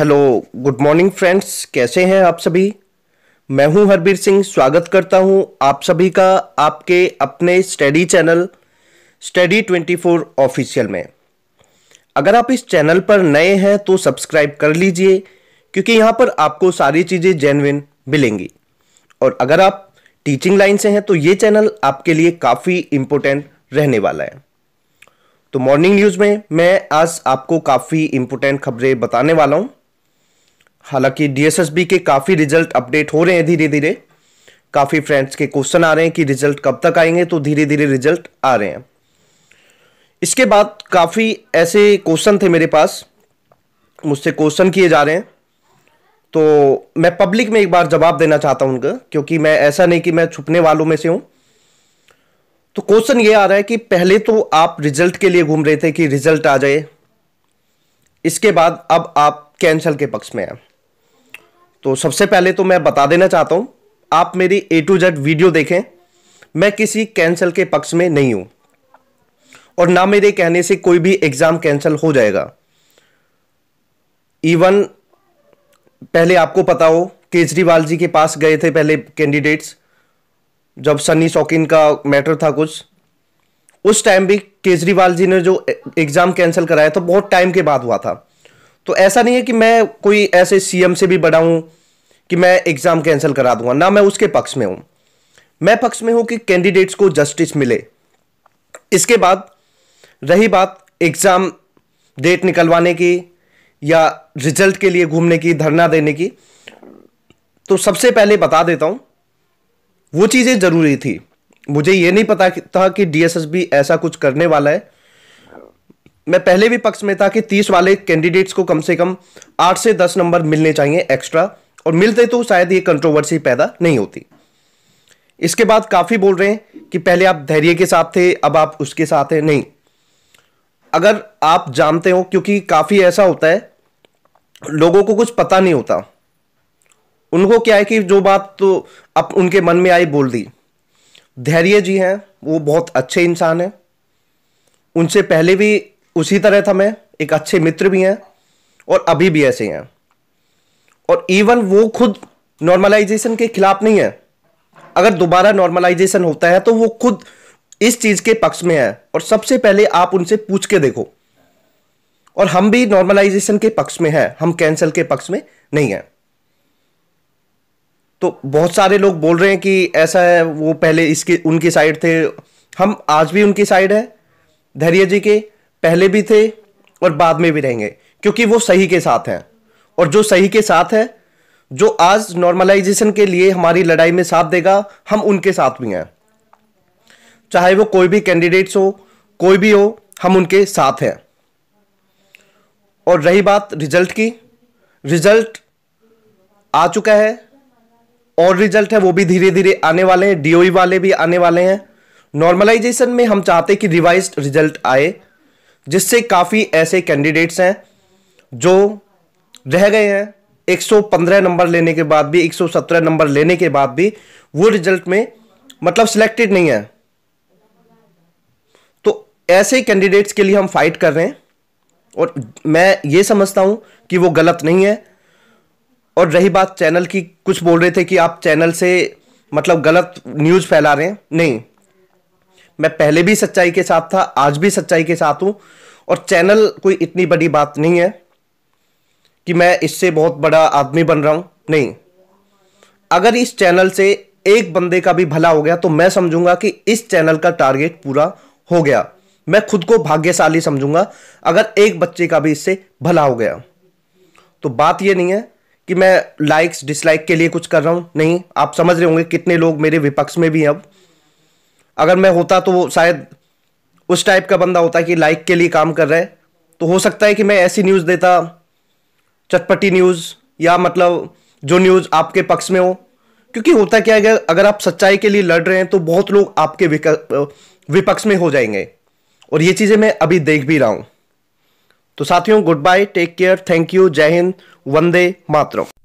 hello good morning friends कैसे हैं आप सभी मैं हूं हरबीर सिंह स्वागत करता हूं आप सभी का आपके अपने स्टडी चैनल स्टडी 24 ऑफिशियल में अगर आप इस चैनल पर नए हैं तो सब्सक्राइब कर लीजिए क्योंकि यहां पर आपको सारी चीज़ें जेनविन मिलेंगी और अगर आप टीचिंग लाइन से हैं तो ये चैनल आपके लिए काफ़ी इम्पोर्टेंट रहने वाला है तो मॉर्निंग न्यूज़ में मैं आज आपको काफ़ी इम्पोर्टेंट खबरें बताने वाला हूँ हालांकि डीएसएसबी के काफ़ी रिजल्ट अपडेट हो रहे हैं धीरे धीरे काफ़ी फ्रेंड्स के क्वेश्चन आ रहे हैं कि रिजल्ट कब तक आएंगे तो धीरे धीरे रिजल्ट आ रहे हैं इसके बाद काफ़ी ऐसे क्वेश्चन थे मेरे पास मुझसे क्वेश्चन किए जा रहे हैं तो मैं पब्लिक में एक बार जवाब देना चाहता हूं उनका क्योंकि मैं ऐसा नहीं कि मैं छुपने वालों में से हूं तो क्वेश्चन ये आ रहा है कि पहले तो आप रिजल्ट के लिए घूम रहे थे कि रिजल्ट आ जाए इसके बाद अब आप कैंसल के पक्ष में हैं तो सबसे पहले तो मैं बता देना चाहता हूं आप मेरी ए टू जेड वीडियो देखें मैं किसी कैंसिल के पक्ष में नहीं हूं और ना मेरे कहने से कोई भी एग्ज़ाम कैंसिल हो जाएगा इवन पहले आपको पता हो केजरीवाल जी के पास गए थे पहले कैंडिडेट्स जब सनी सौकिन का मैटर था कुछ उस टाइम भी केजरीवाल जी ने जो एग्ज़ाम कैंसिल कराया था बहुत टाइम के बाद हुआ था तो ऐसा नहीं है कि मैं कोई ऐसे सीएम से भी बड़ा हूं कि मैं एग्ज़ाम कैंसिल करा दूंगा ना मैं उसके पक्ष में हूं मैं पक्ष में हूं कि कैंडिडेट्स को जस्टिस मिले इसके बाद रही बात एग्ज़ाम डेट निकलवाने की या रिजल्ट के लिए घूमने की धरना देने की तो सबसे पहले बता देता हूं वो चीज़ें ज़रूरी थी मुझे ये नहीं पता था कि डीएसएसबी ऐसा कुछ करने वाला है मैं पहले भी पक्ष में था कि तीस वाले कैंडिडेट्स को कम से कम आठ से दस नंबर मिलने चाहिए एक्स्ट्रा और मिलते तो शायद ये कंट्रोवर्सी पैदा नहीं होती इसके बाद काफ़ी बोल रहे हैं कि पहले आप धैर्य के साथ थे अब आप उसके साथ हैं नहीं अगर आप जानते हो क्योंकि काफ़ी ऐसा होता है लोगों को कुछ पता नहीं होता उनको क्या है कि जो बात तो अब उनके मन में आई बोल दी धैर्य जी हैं वो बहुत अच्छे इंसान हैं उनसे पहले भी उसी तरह था मैं एक अच्छे मित्र भी हैं और अभी भी ऐसे हैं और इवन वो खुद नॉर्मलाइजेशन के खिलाफ नहीं है अगर दोबारा नॉर्मलाइजेशन होता है तो वो खुद इस चीज़ के पक्ष में है और सबसे पहले आप उनसे पूछ के देखो और हम भी नॉर्मलाइजेशन के पक्ष में हैं हम कैंसल के पक्ष में नहीं है तो बहुत सारे लोग बोल रहे हैं कि ऐसा है वो पहले इसके उनकी साइड थे हम आज भी उनकी साइड है धैर्य जी के पहले भी थे और बाद में भी रहेंगे क्योंकि वो सही के साथ हैं और जो सही के साथ है जो आज नॉर्मलाइजेशन के लिए हमारी लड़ाई में साथ देगा हम उनके साथ भी हैं चाहे वो कोई भी कैंडिडेट्स हो कोई भी हो हम उनके साथ हैं और रही बात रिजल्ट की रिजल्ट आ चुका है और रिजल्ट है वो भी धीरे धीरे आने वाले हैं डीओई e वाले भी आने वाले हैं नॉर्मलाइजेशन में हम चाहते कि रिवाइज रिजल्ट आए जिससे काफ़ी ऐसे कैंडिडेट्स हैं जो रह गए हैं 115 नंबर लेने के बाद भी 117 नंबर लेने के बाद भी वो रिजल्ट में मतलब सिलेक्टेड नहीं है तो ऐसे कैंडिडेट्स के लिए हम फाइट कर रहे हैं और मैं ये समझता हूं कि वो गलत नहीं है और रही बात चैनल की कुछ बोल रहे थे कि आप चैनल से मतलब गलत न्यूज़ फैला रहे हैं नहीं मैं पहले भी सच्चाई के साथ था आज भी सच्चाई के साथ हूं और चैनल कोई इतनी बड़ी बात नहीं है कि मैं इससे बहुत बड़ा आदमी बन रहा हूं नहीं अगर इस चैनल से एक बंदे का भी भला हो गया तो मैं समझूंगा कि इस चैनल का टारगेट पूरा हो गया मैं खुद को भाग्यशाली समझूंगा अगर एक बच्चे का भी इससे भला हो गया तो बात यह नहीं है कि मैं लाइक्स डिसलाइक के लिए कुछ कर रहा हूं नहीं आप समझ रहे होंगे कितने लोग मेरे विपक्ष में भी हैं अब अगर मैं होता तो शायद उस टाइप का बंदा होता कि लाइक के लिए काम कर रहा है तो हो सकता है कि मैं ऐसी न्यूज़ देता चटपटी न्यूज़ या मतलब जो न्यूज़ आपके पक्ष में हो क्योंकि होता क्या है अगर आप सच्चाई के लिए लड़ रहे हैं तो बहुत लोग आपके विपक्ष में हो जाएंगे और ये चीज़ें मैं अभी देख भी रहा हूँ तो साथियों good bye take care thank you जय हिंद वंदे मातरम